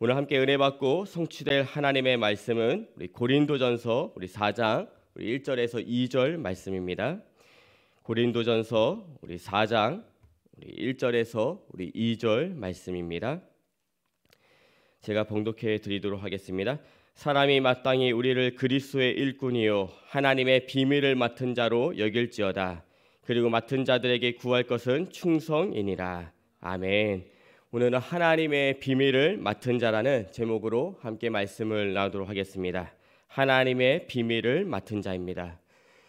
오늘 함께 은혜 받고 성취될 하나님의 말씀은 우리 고린도전서 우리 4장 우리 1절에서 2절 말씀입니다. 고린도전서 우리 4장 우리 1절에서 우리 2절 말씀입니다. 제가 봉독해 드리도록 하겠습니다. 사람이 마땅히 우리를 그리스도의 일꾼이요 하나님의 비밀을 맡은 자로 여길지어다. 그리고 맡은 자들에게 구할 것은 충성이니라. 아멘. 오늘은 하나님의 비밀을 맡은 자라는 제목으로 함께 말씀을 나누도록 하겠습니다. 하나님의 비밀을 맡은 자입니다.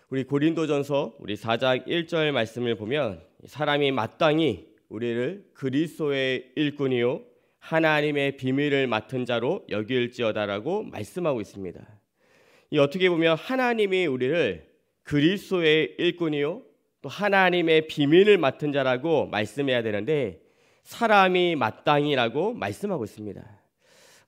우리 고린도전서 우리 4장 1절 말씀을 보면 사람이 마땅히 우리를 그리스도의 일꾼이요 하나님의 비밀을 맡은 자로 여길지어다라고 말씀하고 있습니다. 이 어떻게 보면 하나님이 우리를 그리스도의 일꾼이요 또 하나님의 비밀을 맡은 자라고 말씀해야 되는데 사람이 마땅히라고 말씀하고 있습니다.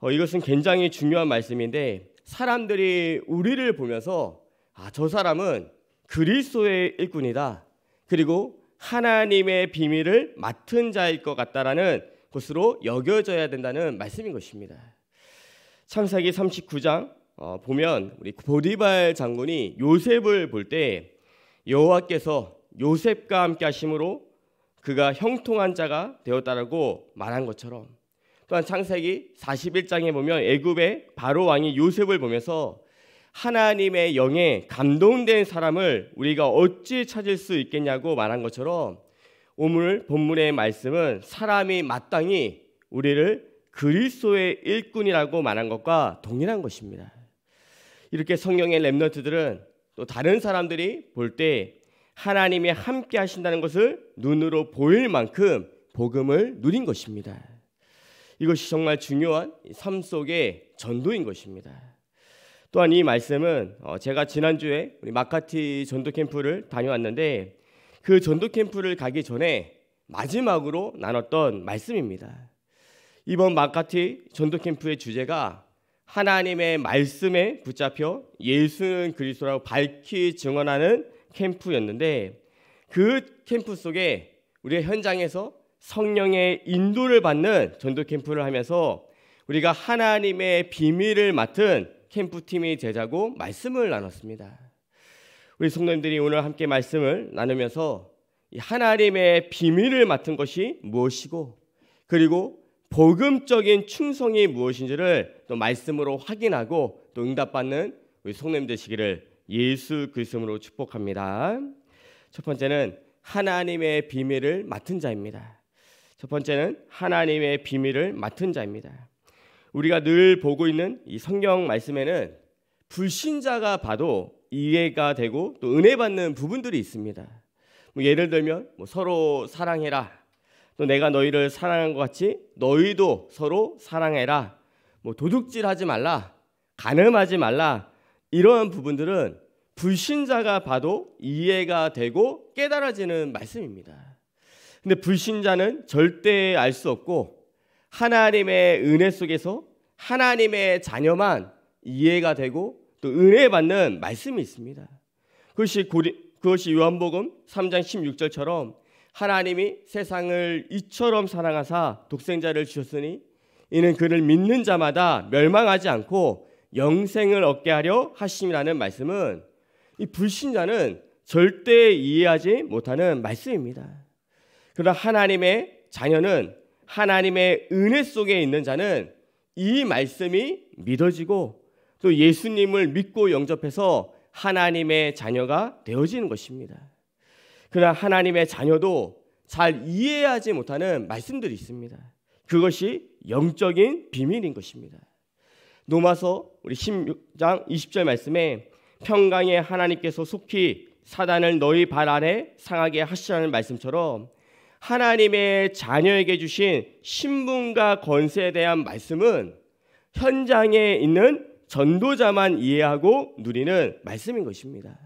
어, 이것은 굉장히 중요한 말씀인데 사람들이 우리를 보면서 아, 저 사람은 그리스도의 일꾼이다. 그리고 하나님의 비밀을 맡은 자일 것 같다라는 것으로 여겨져야 된다는 말씀인 것입니다. 창세기 39장 어, 보면 우리 보디발 장군이 요셉을 볼 때 여호와께서 요셉과 함께 하심으로 그가 형통한 자가 되었다라고 말한 것처럼 또한 창세기 41장에 보면 애굽의 바로 왕이 요셉을 보면서 하나님의 영에 감동된 사람을 우리가 어찌 찾을 수 있겠냐고 말한 것처럼 오늘 본문의 말씀은 사람이 마땅히 우리를 그리스도의 일꾼이라고 말한 것과 동일한 것입니다. 이렇게 성경의 렘너트들은 또 다른 사람들이 볼때 하나님이 함께 하신다는 것을 눈으로 보일 만큼 복음을 누린 것입니다. 이것이 정말 중요한 삶 속의 전도인 것입니다. 또한 이 말씀은 어, 제가 지난주에 우리 마카티 전도 캠프를 다녀왔는데 그 전도 캠프를 가기 전에 마지막으로 나눴던 말씀입니다. 이번 마카티 전도 캠프의 주제가 하나님의 말씀에 붙잡혀 예수는 그리스도라고 밝히 증언하는 캠프였는데 그 캠프 속에 우리가 현장에서 성령의 인도를 받는 전도 캠프를 하면서 우리가 하나님의 비밀을 맡은 캠프팀이 되자고 말씀을 나눴습니다. 우리 성도님들이 오늘 함께 말씀을 나누면서 하나님의 비밀을 맡은 것이 무엇이고 그리고 복음적인 충성이 무엇인지를 또 말씀으로 확인하고 또 응답받는 우리 성도님 되시기를 예수 그리스도로 축복합니다. 첫 번째는 하나님의 비밀을 맡은 자입니다. 첫 번째는 하나님의 비밀을 맡은 자입니다. 우리가 늘 보고 있는 이 성경 말씀에는 불신자가 봐도 이해가 되고 또 은혜 받는 부분들이 있습니다. 뭐 예를 들면 뭐 서로 사랑해라. 또 내가 너희를 사랑한 것 같이 너희도 서로 사랑해라. 뭐 도둑질하지 말라. 가늠하지 말라. 이러한 부분들은 불신자가 봐도 이해가 되고 깨달아지는 말씀입니다. 근데 불신자는 절대 알 수 없고 하나님의 은혜 속에서 하나님의 자녀만 이해가 되고 또 은혜 받는 말씀이 있습니다. 그것이 고리, 그것이 요한복음 3장 16절처럼 하나님이 세상을 이처럼 사랑하사 독생자를 주셨으니 이는 그를 믿는 자마다 멸망하지 않고 영생을 얻게 하려 하심이라는 말씀은 이 불신자는 절대 이해하지 못하는 말씀입니다. 그러나 하나님의 자녀는 하나님의 은혜 속에 있는 자는 이 말씀이 믿어지고 또 예수님을 믿고 영접해서 하나님의 자녀가 되어지는 것입니다. 그러나 하나님의 자녀도 잘 이해하지 못하는 말씀들이 있습니다. 그것이 영적인 비밀인 것입니다. 노마서 우리 1 6장 20절 말씀에 평강의 하나님께서 속히 사단을 너희 발 아래 상하게 하시라는 말씀처럼 하나님의 자녀에게 주신 신분과 권세에 대한 말씀은 현장에 있는 전도자만 이해하고 누리는 말씀인 것입니다.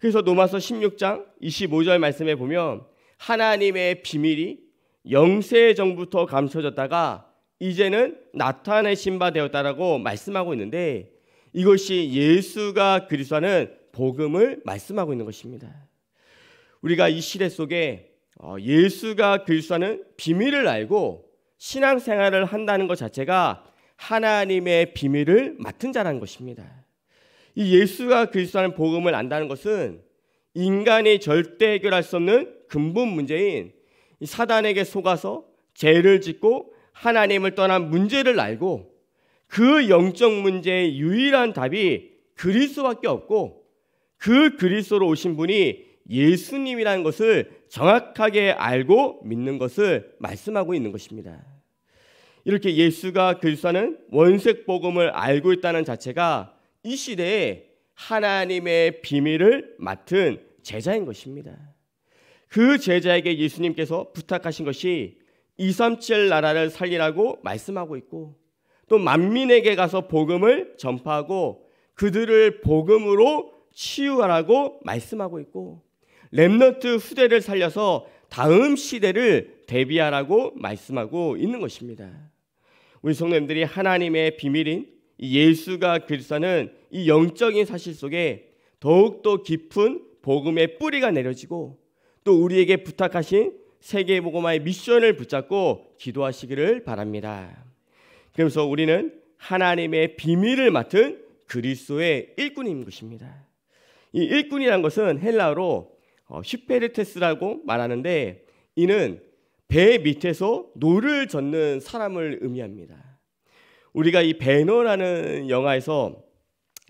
그래서 노마서 16장 25절 말씀에 보면 하나님의 비밀이 영세 전부터 감춰졌다가 이제는 나타내신 바 되었다라고 말씀하고 있는데 이것이 예수가 그리스도는 복음을 말씀하고 있는 것입니다. 우리가 이 시대 속에 어, 예수가 그리스도는 비밀을 알고 신앙생활을 한다는 것 자체가 하나님의 비밀을 맡은 자라는 것입니다. 이 예수가 그리스도는 복음을 안다는 것은 인간이 절대 해결할 수 없는 근본 문제인 사단에게 속아서 죄를 짓고 하나님을 떠난 문제를 알고 그 영적 문제의 유일한 답이 그리스도밖에 없고 그 그리스도로 오신 분이 예수님이라는 것을 정확하게 알고 믿는 것을 말씀하고 있는 것입니다. 이렇게 예수가 그리스도는 원색 복음을 알고 있다는 자체가 이 시대에 하나님의 비밀을 맡은 제자인 것입니다. 그 제자에게 예수님께서 부탁하신 것이 이삼칠 나라를 살리라고 말씀하고 있고 또 만민에게 가서 복음을 전파하고 그들을 복음으로 치유하라고 말씀하고 있고 렘너트 후대를 살려서 다음 시대를 대비하라고 말씀하고 있는 것입니다. 우리 성님들이 하나님의 비밀인 예수가 그리스도는 이 영적인 사실 속에 더욱더 깊은 복음의 뿌리가 내려지고 또 우리에게 부탁하신 세계 보고마의 미션을 붙잡고 기도하시기를 바랍니다. 그러면서 우리는 하나님의 비밀을 맡은 그리스도의 일꾼인 것입니다. 이 일꾼이란 것은 헬라어로 어, 슈페르테스라고 말하는데 이는 배 밑에서 노를 젓는 사람을 의미합니다. 우리가 이 배너라는 영화에서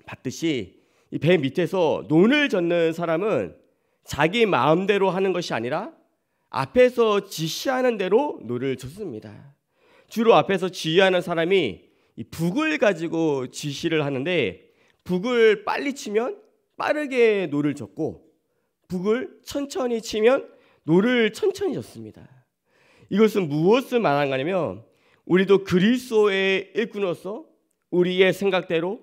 봤듯이 이배 밑에서 논을 젓는 사람은 자기 마음대로 하는 것이 아니라 앞에서 지시하는 대로 노를 줬습니다. 주로 앞에서 지휘하는 사람이 북을 가지고 지시를 하는데 북을 빨리 치면 빠르게 노를 줬고 북을 천천히 치면 노를 천천히 줬습니다. 이것은 무엇을 말하냐면 한 우리도 그리스도의 일꾼으로서 우리의 생각대로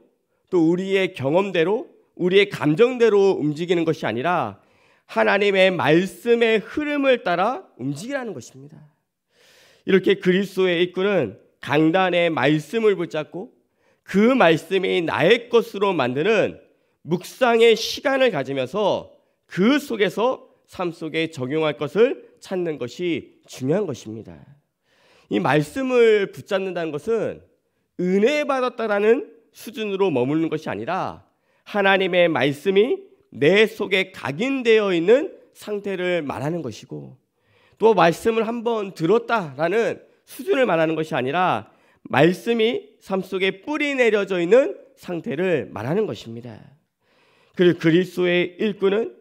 또 우리의 경험대로 우리의 감정대로 움직이는 것이 아니라 하나님의 말씀의 흐름을 따라 움직이라는 것입니다. 이렇게 그리스도의 입구는 강단의 말씀을 붙잡고 그 말씀이 나의 것으로 만드는 묵상의 시간을 가지면서 그 속에서 삶 속에 적용할 것을 찾는 것이 중요한 것입니다. 이 말씀을 붙잡는다는 것은 은혜 받았다라는 수준으로 머무는 것이 아니라 하나님의 말씀이 내 속에 각인되어 있는 상태를 말하는 것이고 또 말씀을 한번 들었다라는 수준을 말하는 것이 아니라 말씀이 삶 속에 뿌리 내려져 있는 상태를 말하는 것입니다. 그리고 그리스도의 일꾼은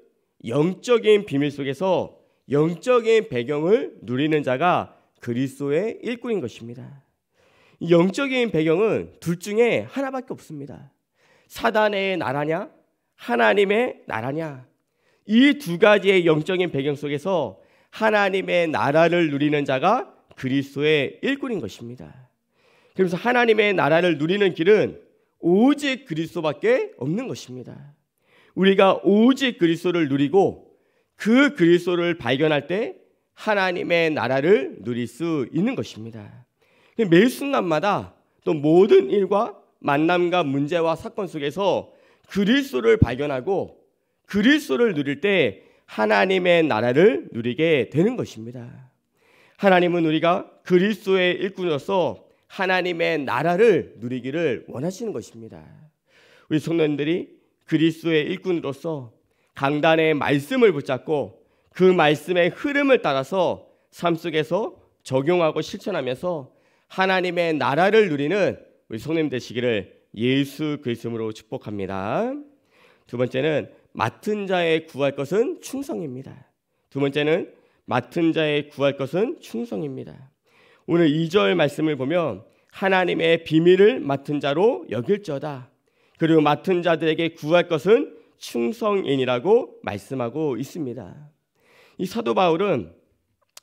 영적인 비밀 속에서 영적인 배경을 누리는 자가 그리스도의 일꾼인 것입니다. 영적인 배경은 둘 중에 하나밖에 없습니다. 사단의 나라냐 하나님의 나라냐? 이 두 가지의 영적인 배경 속에서 하나님의 나라를 누리는 자가 그리스도의 일꾼인 것입니다. 그래서 하나님의 나라를 누리는 길은 오직 그리스도밖에 없는 것입니다. 우리가 오직 그리스도를 누리고 그 그리스도를 발견할 때 하나님의 나라를 누릴 수 있는 것입니다. 매 순간마다 또 모든 일과 만남과 문제와 사건 속에서 그리스도를 발견하고 그리스도를 누릴 때 하나님의 나라를 누리게 되는 것입니다. 하나님은 우리가 그리스도의 일꾼으로서 하나님의 나라를 누리기를 원하시는 것입니다. 우리 성도들이 그리스도의 일꾼으로서 강단의 말씀을 붙잡고 그 말씀의 흐름을 따라서 삶 속에서 적용하고 실천하면서 하나님의 나라를 누리는 우리 성도 되시기를 예수 그리스도로 축복합니다. 두 번째는 맡은 자의 구할 것은 충성입니다. 두 번째는 맡은 자의 구할 것은 충성입니다. 오늘 2절 말씀을 보면 하나님의 비밀을 맡은 자로 여길저다. 그리고 맡은 자들에게 구할 것은 충성인이라고 말씀하고 있습니다. 이 사도 바울은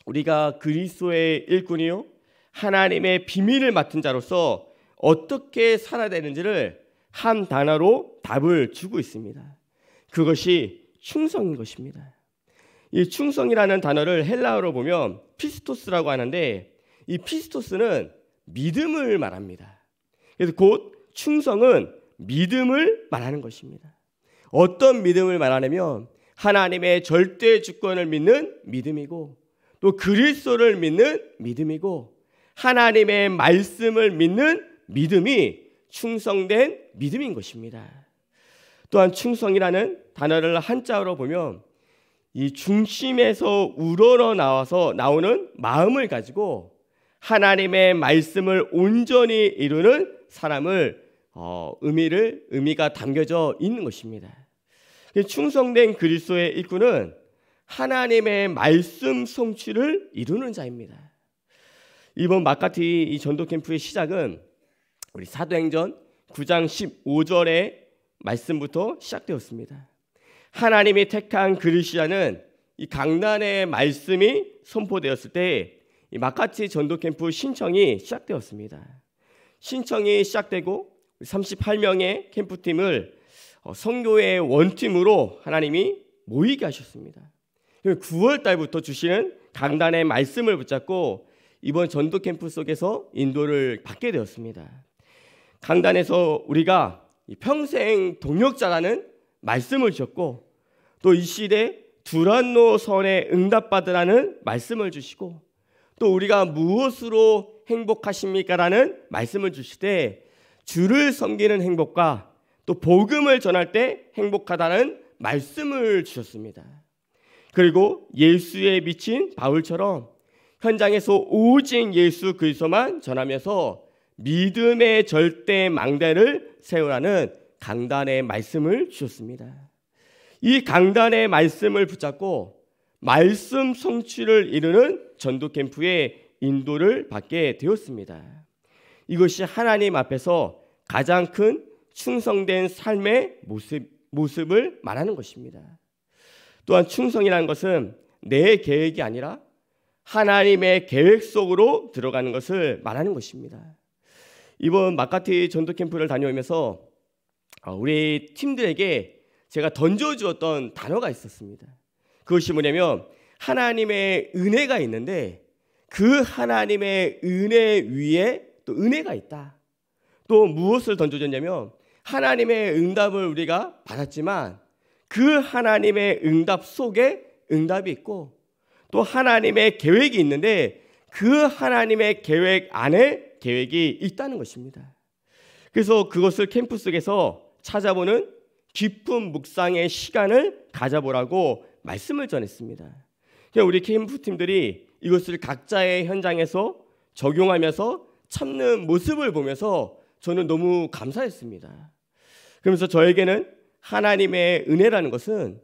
우리가 그리스도의 일꾼이요 하나님의 비밀을 맡은 자로서 어떻게 살아야 되는지를 한 단어로 답을 주고 있습니다. 그것이 충성인 것입니다. 이 충성이라는 단어를 헬라어로 보면 피스토스라고 하는데 이 피스토스는 믿음을 말합니다. 그래서 곧 충성은 믿음을 말하는 것입니다. 어떤 믿음을 말하냐면 하나님의 절대 주권을 믿는 믿음이고 또 그리스도를 믿는 믿음이고 하나님의 말씀을 믿는 믿음이 충성된 믿음인 것입니다. 또한 충성이라는 단어를 한자로 보면 이 중심에서 우러 나와서 나오는 마음을 가지고 하나님의 말씀을 온전히 이루는 사람을 어, 의미를 의미가 담겨져 있는 것입니다. 충성된 그리스도의 일꾼은 하나님의 말씀 성취를 이루는 자입니다. 이번 마카티 이 전도 캠프의 시작은 우리 사도행전 9장 15절의 말씀부터 시작되었습니다. 하나님이 택한 그리시아는 이 강단의 말씀이 선포되었을 때 이 마카치 전도 캠프 신청이 시작되었습니다. 신청이 시작되고 38명의 캠프팀을 성교의 어, 원팀으로 하나님이 모이게 하셨습니다. 9월 달부터 주시는 강단의 말씀을 붙잡고 이번 전도 캠프 속에서 인도를 받게 되었습니다. 강단에서 우리가 평생 동역자라는 말씀을 주셨고 또 이 시대 두란노 선에 응답받으라는 말씀을 주시고 또 우리가 무엇으로 행복하십니까라는 말씀을 주시되 주를 섬기는 행복과 또 복음을 전할 때 행복하다는 말씀을 주셨습니다. 그리고 예수에 미친 바울처럼 현장에서 오직 예수 그리스도만 전하면서 믿음의 절대 망대를 세우라는 강단의 말씀을 주셨습니다. 이 강단의 말씀을 붙잡고 말씀 성취를 이루는 전도 캠프의 인도를 받게 되었습니다. 이것이 하나님 앞에서 가장 큰 충성된 삶의 모습, 모습을 말하는 것입니다. 또한 충성이라는 것은 내 계획이 아니라 하나님의 계획 속으로 들어가는 것을 말하는 것입니다. 이번 마카티 전도 캠프를 다녀오면서 아, 우리 팀들에게 제가 던져주었던 단어가 있었습니다. 그것이 뭐냐면 하나님의 은혜가 있는데 그 하나님의 은혜 위에 또 은혜가 있다. 또 무엇을 던져줬냐면 하나님의 응답을 우리가 받았지만 그 하나님의 응답 속에 응답이 있고 또 하나님의 계획이 있는데 그 하나님의 계획 안에 계획이 있다는 것입니다. 그래서 그것을 캠프 속에서 찾아보는 깊은 묵상의 시간을 가져보라고 말씀을 전했습니다. 그러니까 우리 캠프 팀들이 이것을 각자의 현장에서 적용하면서 참는 모습을 보면서 저는 너무 감사했습니다. 그러면서 저에게는 하나님의 은혜라는 것은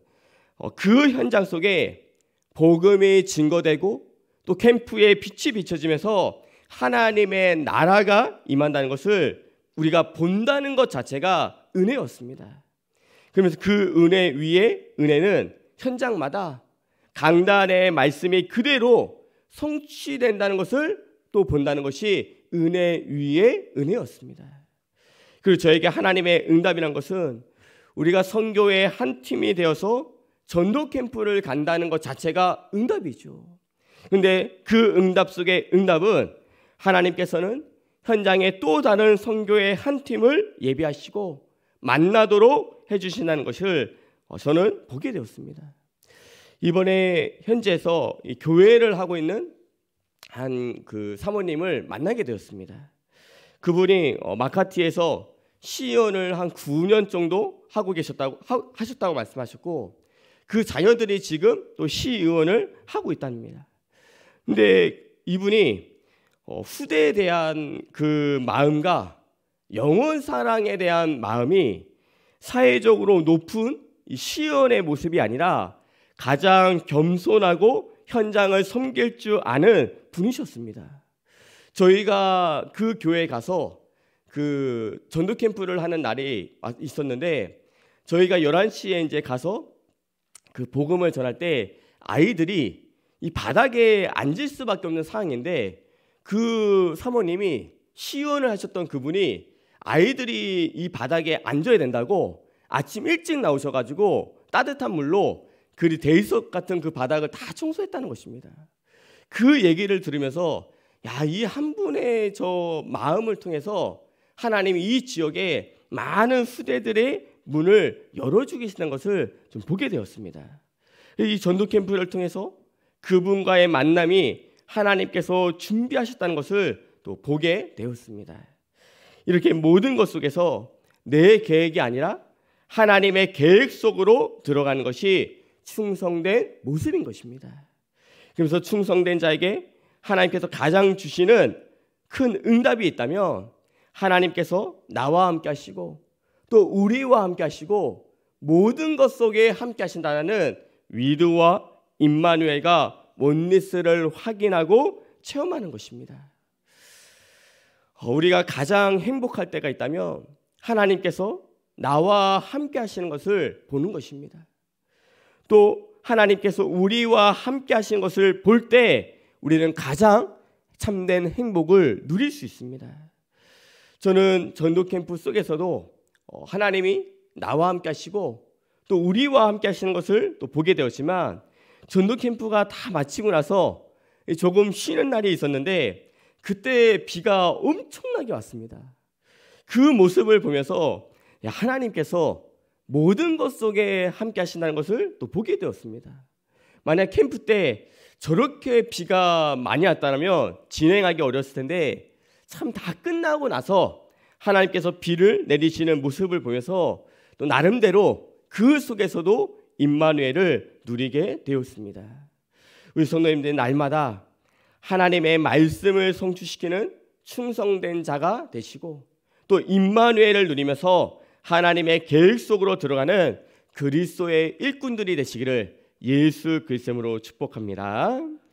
어, 그 현장 속에 복음이 증거되고 또 캠프에 빛이 비춰지면서 하나님의 나라가 임한다는 것을 우리가 본다는 것 자체가 은혜였습니다. 그러면서 그 은혜 위에 은혜는 현장마다 강단의 말씀이 그대로 성취된다는 것을 또 본다는 것이 은혜 위에 은혜였습니다. 그리고 저에게 하나님의 응답이란 것은 우리가 선교의 한 팀이 되어서 전도 캠프를 간다는 것 자체가 응답이죠. 근데 그 응답 속의 응답은 하나님께서는 현장에 또 다른 선교의 한 팀을 예비하시고 만나도록 해주신다는 것을 어, 저는 보게 되었습니다. 이번에 현지에서 교회를 하고 있는 한 그 사모님을 만나게 되었습니다. 그분이 어, 마카티에서 시연을 한 9년 정도 하고 계셨다고 하셨다고 말씀하셨고 그 자녀들이 지금 또 시의원을 하고 있답니다. 근데 이분이 어, 후대에 대한 그 마음과 영원 사랑에 대한 마음이 사회적으로 높은 시연의 모습이 아니라 가장 겸손하고 현장을 섬길 줄 아는 분이셨습니다. 저희가 그 교회에 가서 그 전도 캠프를 하는 날이 있었는데 저희가 11시에 이제 가서 그 복음을 전할 때 아이들이 이 바닥에 앉을 수밖에 없는 상황인데 그 사모님이 시연을 하셨던 그분이 아이들이 이 바닥에 앉아야 된다고 아침 일찍 나오셔가지고 따뜻한 물로 그리 대리석 같은 그 바닥을 다 청소했다는 것입니다. 그 얘기를 들으면서 야, 이 한 분의 저 마음을 통해서 하나님이 이 지역에 많은 후대들의 문을 열어주시는 것을 좀 보게 되었습니다. 이 전도 캠프를 통해서 그분과의 만남이 하나님께서 준비하셨다는 것을 또 보게 되었습니다. 이렇게 모든 것 속에서 내 계획이 아니라 하나님의 계획 속으로 들어가는 것이 충성된 모습인 것입니다. 그래서 충성된 자에게 하나님께서 가장 주시는 큰 응답이 있다면 하나님께서 나와 함께 하시고 또 우리와 함께 하시고 모든 것 속에 함께 하신다는 위드와 임마누엘과 못리스를 확인하고 체험하는 것입니다. 어, 우리가 가장 행복할 때가 있다면 하나님께서 나와 함께 하시는 것을 보는 것입니다. 또 하나님께서 우리와 함께 하시는 것을 볼 때 우리는 가장 참된 행복을 누릴 수 있습니다. 저는 전도 캠프 속에서도 어, 하나님이 나와 함께 하시고 또 우리와 함께 하시는 것을 또 보게 되었지만 전도 캠프가 다 마치고 나서 조금 쉬는 날이 있었는데 그때 비가 엄청나게 왔습니다. 그 모습을 보면서 하나님께서 모든 것 속에 함께 하신다는 것을 또 보게 되었습니다. 만약 캠프 때 저렇게 비가 많이 왔다면 진행하기 어려웠을 텐데 참 다 끝나고 나서 하나님께서 비를 내리시는 모습을 보면서 또 나름대로 그 속에서도 임마누엘을 누리게 되었습니다. 우리 성도님들 날마다 하나님의 말씀을 성취시키는 충성된 자가 되시고 또 임마누엘을 누리면서 하나님의 계획 속으로 들어가는 그리스도의 일꾼들이 되시기를 예수 그리스도로 축복합니다.